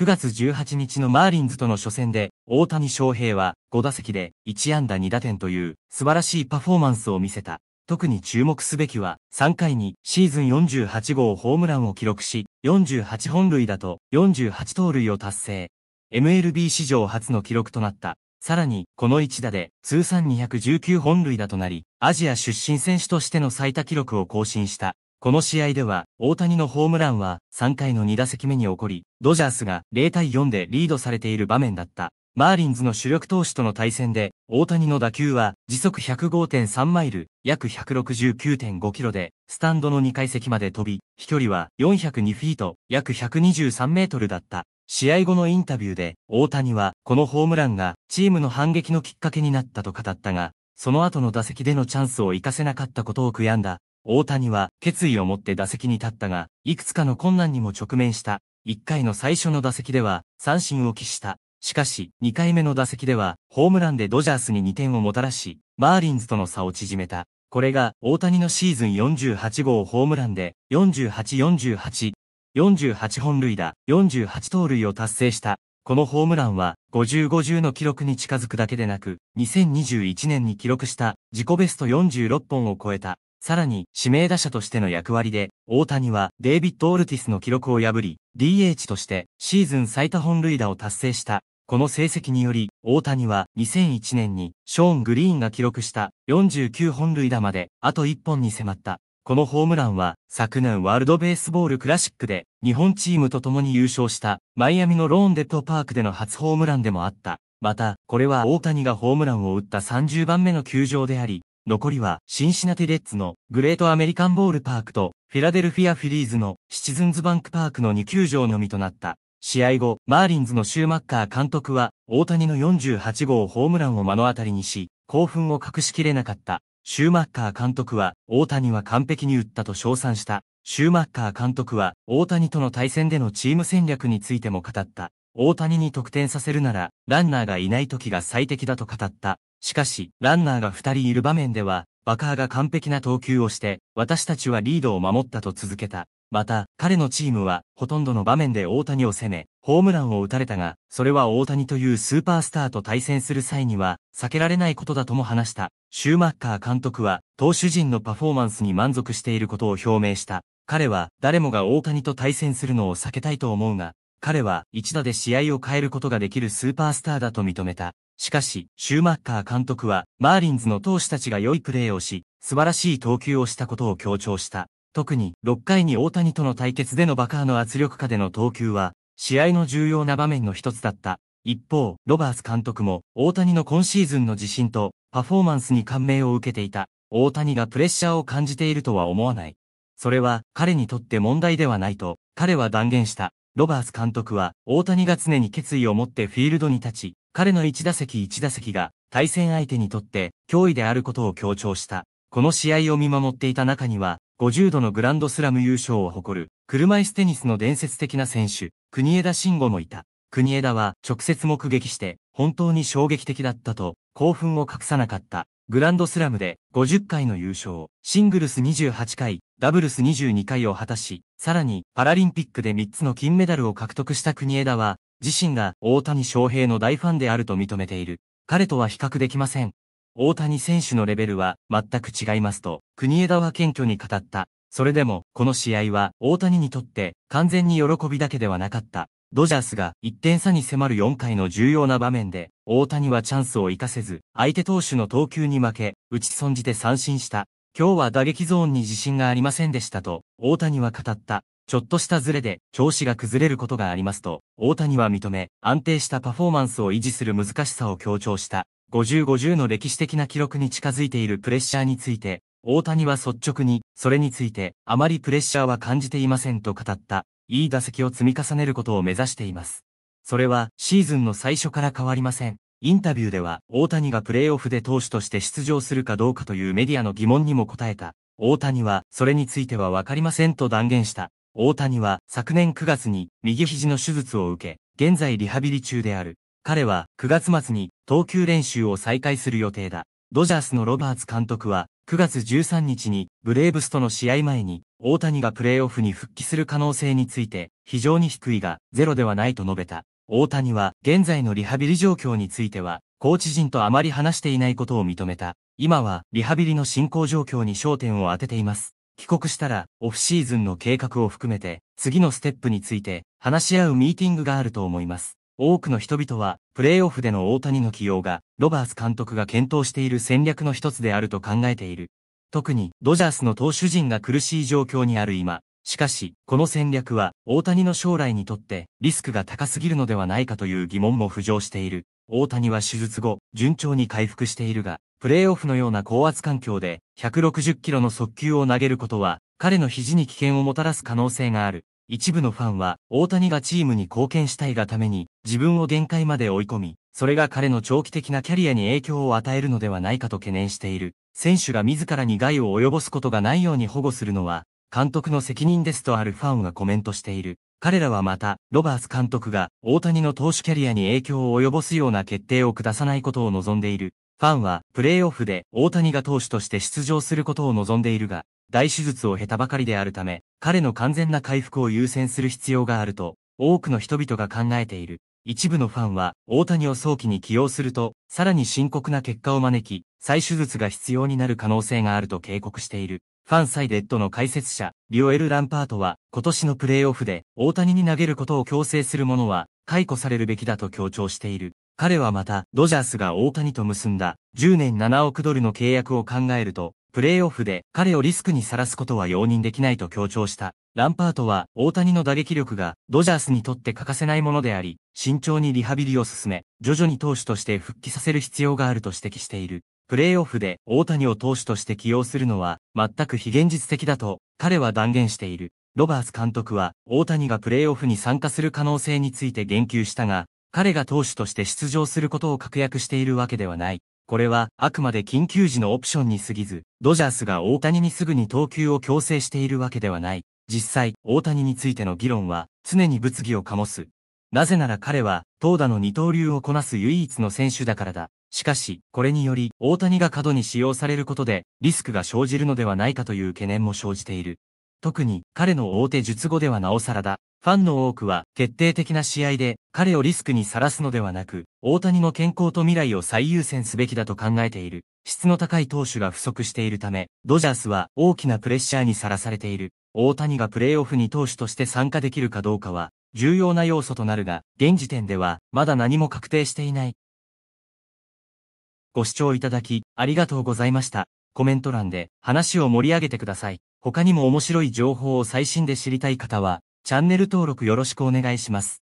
9月18日のマーリンズとの初戦で、大谷翔平は5打席で1安打2打点という素晴らしいパフォーマンスを見せた。特に注目すべきは、3回にシーズン48号ホームランを記録し、48本塁打と48盗塁を達成。MLB 史上初の記録となった。さらに、この一打で通算219本塁打となり、アジア出身選手としての最多記録を更新した。この試合では、大谷のホームランは3回の2打席目に起こり、ドジャースが0対4でリードされている場面だった。マーリンズの主力投手との対戦で、大谷の打球は時速105.3マイル、約169.5キロで、スタンドの2階席まで飛び、飛距離は402フィート、約123メートルだった。試合後のインタビューで、大谷はこのホームランがチームの反撃のきっかけになったと語ったが、その後の打席でのチャンスを生かせなかったことを悔やんだ。大谷は決意を持って打席に立ったが、いくつかの困難にも直面した。1回の最初の打席では三振を喫した。しかし、2回目の打席では、ホームランでドジャースに2点をもたらし、マーリンズとの差を縮めた。これが、大谷のシーズン48号ホームランで、48、48、48本塁打、48盗塁を達成した。このホームランは、50-50の記録に近づくだけでなく、2021年に記録した自己ベスト46本を超えた。さらに、指名打者としての役割で、大谷はデイビッド・オルティスの記録を破り、DH としてシーズン最多本塁打を達成した。この成績により、大谷は2001年にショーン・グリーンが記録した49本塁打まであと1本に迫った。このホームランは昨年ワールドベースボールクラシックで日本チームと共に優勝したマイアミのローンデッドパークでの初ホームランでもあった。また、これは大谷がホームランを打った30番目の球場であり、残りはシンシナティレッツのグレートアメリカンボールパークとフィラデルフィアフィリーズのシチズンズバンクパークの2球場のみとなった。試合後、マーリンズのシューマッカー監督は大谷の48号ホームランを目の当たりにし、興奮を隠しきれなかった。シューマッカー監督は大谷は完璧に打ったと称賛した。シューマッカー監督は大谷との対戦でのチーム戦略についても語った。大谷に得点させるなら、ランナーがいない時が最適だと語った。しかし、ランナーが2人いる場面では、バカーが完璧な投球をして、私たちはリードを守ったと続けた。また、彼のチームは、ほとんどの場面で大谷を攻め、ホームランを打たれたが、それは大谷というスーパースターと対戦する際には、避けられないことだとも話した。シューマッカー監督は、投手陣のパフォーマンスに満足していることを表明した。彼は、誰もが大谷と対戦するのを避けたいと思うが、彼は、一打で試合を変えることができるスーパースターだと認めた。しかし、シューマッカー監督は、マーリンズの投手たちが良いプレーをし、素晴らしい投球をしたことを強調した。特に、6回に大谷との対決でのバカーの圧力下での投球は、試合の重要な場面の一つだった。一方、ロバース監督も、大谷の今シーズンの自信と、パフォーマンスに感銘を受けていた。大谷がプレッシャーを感じているとは思わない。それは、彼にとって問題ではないと、彼は断言した。ロバース監督は、大谷が常に決意を持ってフィールドに立ち、彼の一打席一打席が対戦相手にとって脅威であることを強調した。この試合を見守っていた中には、50度のグランドスラム優勝を誇る、車椅子テニスの伝説的な選手、国枝慎吾もいた。国枝は直接目撃して、本当に衝撃的だったと、興奮を隠さなかった。グランドスラムで50回の優勝、シングルス28回、ダブルス22回を果たし、さらにパラリンピックで3つの金メダルを獲得した国枝は、自身が大谷翔平の大ファンであると認めている。彼とは比較できません。大谷選手のレベルは全く違いますと、国枝は謙虚に語った。それでも、この試合は大谷にとって完全に喜びだけではなかった。ドジャースが1点差に迫る4回の重要な場面で、大谷はチャンスを生かせず、相手投手の投球に負け、打ち損じて三振した。今日は打撃ゾーンに自信がありませんでしたと、大谷は語った。ちょっとしたズレで調子が崩れることがありますと、大谷は認め、安定したパフォーマンスを維持する難しさを強調した、50-50の歴史的な記録に近づいているプレッシャーについて、大谷は率直に、それについて、あまりプレッシャーは感じていませんと語った、いい打席を積み重ねることを目指しています。それは、シーズンの最初から変わりません。インタビューでは、大谷がプレーオフで投手として出場するかどうかというメディアの疑問にも答えた。大谷は、それについてはわかりませんと断言した。大谷は昨年9月に右肘の手術を受け、現在リハビリ中である。彼は9月末に投球練習を再開する予定だ。ドジャースのロバーツ監督は9月13日にブレーブスとの試合前に大谷がプレーオフに復帰する可能性について非常に低いがゼロではないと述べた。大谷は現在のリハビリ状況についてはコーチ陣とあまり話していないことを認めた。今はリハビリの進行状況に焦点を当てています。帰国したら、オフシーズンの計画を含めて、次のステップについて、話し合うミーティングがあると思います。多くの人々は、プレイオフでの大谷の起用が、ロバース監督が検討している戦略の一つであると考えている。特に、ドジャースの投手陣が苦しい状況にある今。しかし、この戦略は、大谷の将来にとって、リスクが高すぎるのではないかという疑問も浮上している。大谷は手術後、順調に回復しているが、プレーオフのような高圧環境で160キロの速球を投げることは彼の肘に危険をもたらす可能性がある。一部のファンは大谷がチームに貢献したいがために自分を限界まで追い込み、それが彼の長期的なキャリアに影響を与えるのではないかと懸念している。選手が自らに害を及ぼすことがないように保護するのは監督の責任ですとあるファンがコメントしている。彼らはまた、ロバース監督が大谷の投手キャリアに影響を及ぼすような決定を下さないことを望んでいる。ファンはプレーオフで大谷が投手として出場することを望んでいるが、大手術を経たばかりであるため、彼の完全な回復を優先する必要があると、多くの人々が考えている。一部のファンは、大谷を早期に起用すると、さらに深刻な結果を招き、再手術が必要になる可能性があると警告している。ファンサイデッドの解説者、リオエル・ランパートは、今年のプレーオフで、大谷に投げることを強制する者は、解雇されるべきだと強調している。彼はまた、ドジャースが大谷と結んだ、10年7億ドルの契約を考えると、プレーオフで彼をリスクにさらすことは容認できないと強調した。ランパートは大谷の打撃力がドジャースにとって欠かせないものであり、慎重にリハビリを進め、徐々に投手として復帰させる必要があると指摘している。プレーオフで大谷を投手として起用するのは全く非現実的だと彼は断言している。ロバーツ監督は大谷がプレーオフに参加する可能性について言及したが、彼が投手として出場することを確約しているわけではない。これはあくまで緊急時のオプションに過ぎず、ドジャースが大谷にすぐに投球を強制しているわけではない。実際、大谷についての議論は常に物議を醸す。なぜなら彼は投打の二刀流をこなす唯一の選手だからだ。しかし、これにより大谷が過度に使用されることでリスクが生じるのではないかという懸念も生じている。特に彼の大手術後ではなおさらだ。ファンの多くは決定的な試合で彼をリスクにさらすのではなく、大谷の健康と未来を最優先すべきだと考えている。質の高い投手が不足しているため、ドジャースは大きなプレッシャーにさらされている。大谷がプレーオフに投手として参加できるかどうかは、重要な要素となるが、現時点ではまだ何も確定していない。ご視聴いただき、ありがとうございました。コメント欄で話を盛り上げてください。他にも面白い情報を最新で知りたい方は、チャンネル登録よろしくお願いします。